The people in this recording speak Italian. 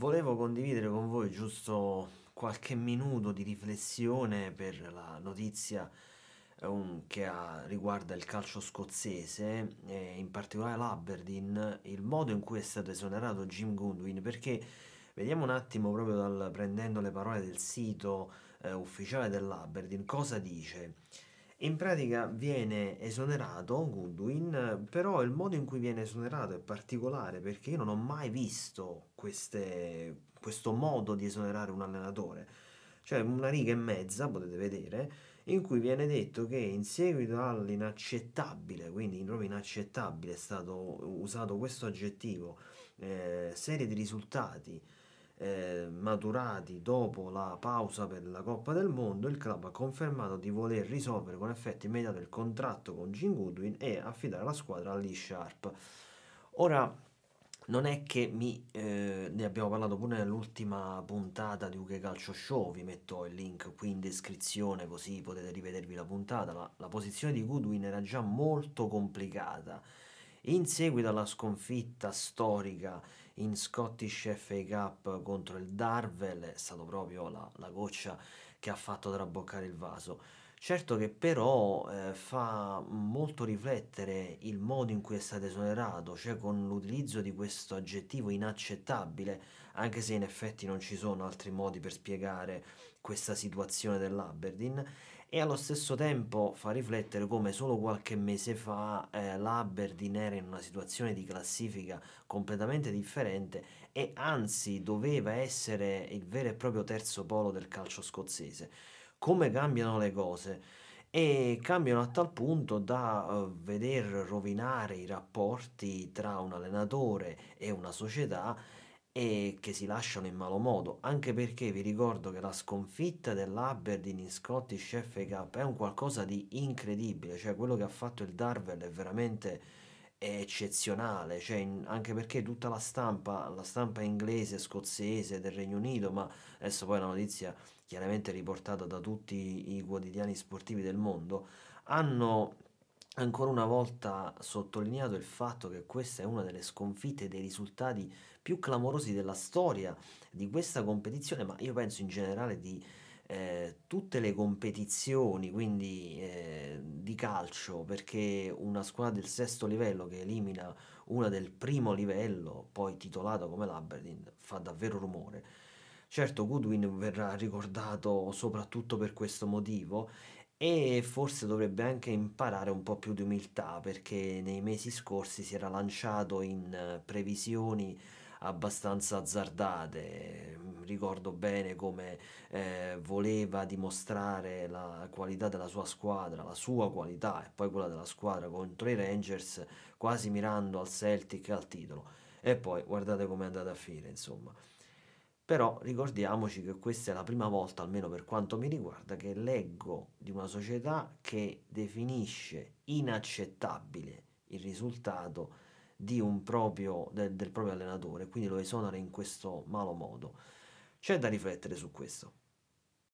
Volevo condividere con voi giusto qualche minuto di riflessione per la notizia um, che ha, riguarda il calcio scozzese, eh, in particolare l'Aberdeen, il modo in cui è stato esonerato Jim Goodwin, perché vediamo un attimo proprio dal, prendendo le parole del sito eh, ufficiale dell'Aberdeen cosa dice. In pratica viene esonerato Goodwin, però il modo in cui viene esonerato è particolare perché io non ho mai visto queste, questo modo di esonerare un allenatore. Cioè una riga e mezza, potete vedere, in cui viene detto che in seguito all'inaccettabile, quindi proprio inaccettabile è stato usato questo aggettivo, eh, serie di risultati eh, maturati dopo la pausa per la Coppa del Mondo, il club ha confermato di voler risolvere con effetto immediato il contratto con Jim Goodwin e affidare la squadra a Lee Sharp. Ora, non è che mi, eh, ne abbiamo parlato pure nell'ultima puntata di Uke Calcio Show, vi metto il link qui in descrizione così potete rivedervi la puntata, ma la posizione di Goodwin era già molto complicata in seguito alla sconfitta storica in Scottish FA Cup contro il Darvel, è stata proprio la, la goccia che ha fatto traboccare il vaso. Certo che però eh, fa molto riflettere il modo in cui è stato esonerato, cioè con l'utilizzo di questo aggettivo inaccettabile, anche se in effetti non ci sono altri modi per spiegare questa situazione dell'Aberdeen, e allo stesso tempo fa riflettere come solo qualche mese fa eh, l'Aberdeen era in una situazione di classifica completamente differente e anzi doveva essere il vero e proprio terzo polo del calcio scozzese. Come cambiano le cose? e cambiano a tal punto da uh, veder rovinare i rapporti tra un allenatore e una società e che si lasciano in malo modo, anche perché vi ricordo che la sconfitta dell'Aberdeen in Scottish FA Cup è un qualcosa di incredibile, cioè quello che ha fatto il Darvel è veramente eccezionale, cioè in, anche perché tutta la stampa, la stampa inglese, scozzese, del Regno Unito, ma adesso poi la notizia chiaramente riportata da tutti i quotidiani sportivi del mondo, hanno ancora una volta sottolineato il fatto che questa è una delle sconfitte dei risultati più clamorosi della storia di questa competizione, ma io penso in generale di eh, tutte le competizioni quindi eh, di calcio perché una squadra del sesto livello che elimina una del primo livello poi titolata come l'Aberdeen fa davvero rumore certo Goodwin verrà ricordato soprattutto per questo motivo e forse dovrebbe anche imparare un po' più di umiltà perché nei mesi scorsi si era lanciato in eh, previsioni abbastanza azzardate ricordo bene come eh, voleva dimostrare la qualità della sua squadra, la sua qualità e poi quella della squadra contro i Rangers, quasi mirando al Celtic e al titolo. E poi guardate come è andata a finire, insomma. Però ricordiamoci che questa è la prima volta, almeno per quanto mi riguarda, che leggo di una società che definisce inaccettabile il risultato di un proprio, del, del proprio allenatore, quindi lo esonera in questo malo modo. C'è da riflettere su questo.